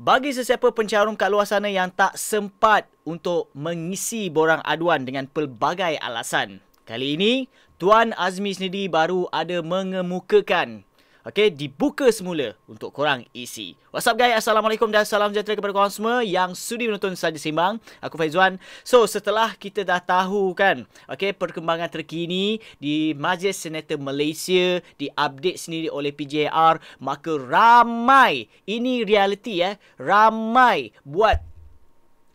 Bagi sesiapa pencarum kat luar sana yang tak sempat untuk mengisi borang aduan dengan pelbagai alasan. Kali ini, Tuan Azmi sendiri baru ada mengemukakan okay, dibuka semula untuk korang isi. What's up guys? Assalamualaikum dan salam sejahtera kepada korang semua yang sudi menonton Saja Simbang. Aku Faizwan. So, setelah kita dah tahu kan okay, perkembangan terkini di Majlis Senator Malaysia diupdate sendiri oleh PJR, maka ramai, ini realiti ya, eh, ramai buat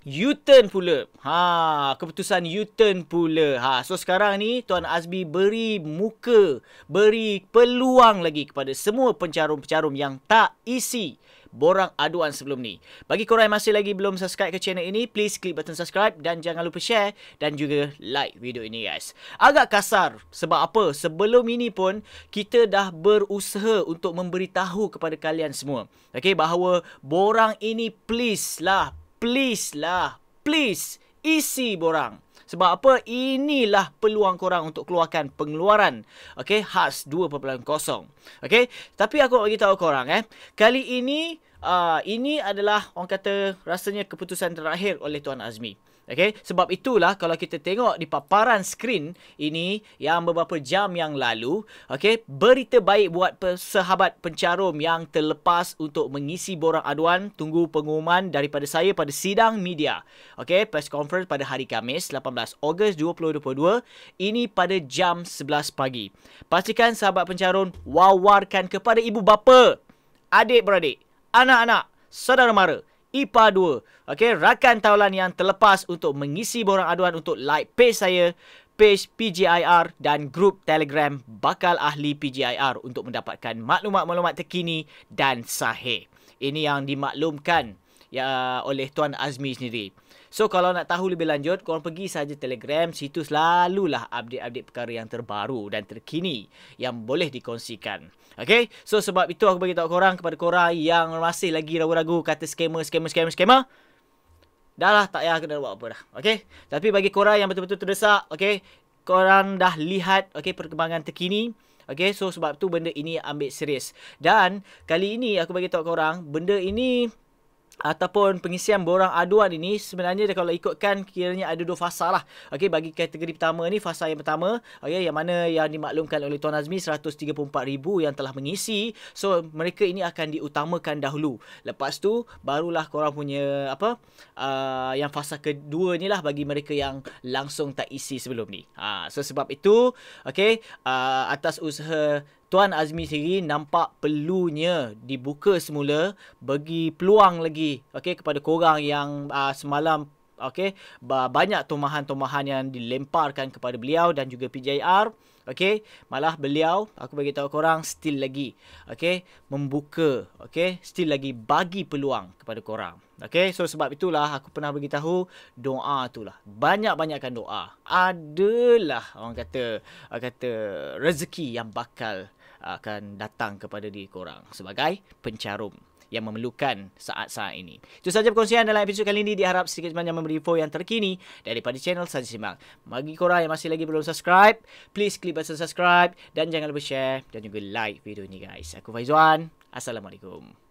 U-turn pula. Ha, keputusan U-turn pula. Ha, so sekarang ni Tuan Azbi beri muka, beri peluang lagi kepada semua pencarum-pencarum yang tak isi borang aduan sebelum ni. Bagi korang yang masih lagi belum subscribe ke channel ini, please klik button subscribe dan jangan lupa share dan juga like video ini guys. Agak kasar sebab apa? Sebelum ini pun kita dah berusaha untuk memberitahu kepada kalian semua. Okay, bahawa borang ini please lah, please lah, please isi borang. Sebab apa? Inilah peluang korang untuk keluarkan pengeluaran. Okay, khas 2.0. Okay, tapi aku nak tahu korang eh. Kali ini, uh, ini adalah orang kata rasanya keputusan terakhir oleh Tuan Azmi. Okay? Sebab itulah kalau kita tengok di paparan skrin ini yang beberapa jam yang lalu, okay, berita baik buat sahabat pencarum yang terlepas untuk mengisi borang aduan tunggu pengumuman daripada saya pada sidang media. Okay, press conference pada hari Khamis 18 Ogos 2022 ini pada jam 11 pagi. Pastikan sahabat pencarum wawarkan kepada ibu bapa, adik beradik anak-anak, saudara mara, IPA 2. okay, rakan taulan yang terlepas untuk mengisi borang aduan untuk like page saya, page PGIR dan grup Telegram Bakal Ahli PGIR untuk mendapatkan maklumat-maklumat terkini dan sahih. Ini yang dimaklumkan ya oleh Tuan Azmi sendiri. So kalau nak tahu lebih lanjut, korang pergi saja Telegram. Situ lah update-update perkara yang terbaru dan terkini yang boleh dikongsikan. Okay? So sebab itu aku bagi beritahu korang kepada korang yang masih lagi ragu-ragu kata skema-skema-skema-skema, Dah lah, tak payah kena buat apa dah. Okay? Tapi bagi korang yang betul-betul terdesak, okay? Korang dah lihat okay, perkembangan terkini. Okay, so sebab tu benda ini ambil serius. Dan kali ini aku bagi tahu korang, benda ini ataupun pengisian borang aduan ini sebenarnya dia kalau ikutkan kiranya ada dua fasa lah. Okey bagi kategori pertama ni fasa yang pertama Okey, yang mana yang dimaklumkan oleh Tuan Azmi 134,000 yang telah mengisi. So mereka ini akan diutamakan dahulu. Lepas tu barulah korang punya apa uh, yang fasa kedua ni lah bagi mereka yang langsung tak isi sebelum ni. Ha, so sebab itu okey uh, atas usaha Tuan Azmi sendiri nampak perlunya dibuka semula bagi peluang lagi okey kepada korang yang uh, semalam okey banyak tumahan-tumahan yang dilemparkan kepada beliau dan juga PJR Okay, malah beliau, aku bagi tahu korang, still lagi, okay, membuka, okay, still lagi bagi peluang kepada korang. Okay, so sebab itulah aku pernah bagi tahu doa itulah Banyak-banyakkan doa. Adalah orang kata, orang kata rezeki yang bakal akan datang kepada diri korang sebagai pencarum yang memerlukan saat-saat ini. Itu sahaja perkongsian dalam episod kali ini. Diharap sedikit sebanyak memberi info yang terkini daripada channel Saja Simbang. Bagi korang yang masih lagi belum subscribe, please klik button subscribe dan jangan lupa share dan juga like video ini guys. Aku Faizwan. Assalamualaikum.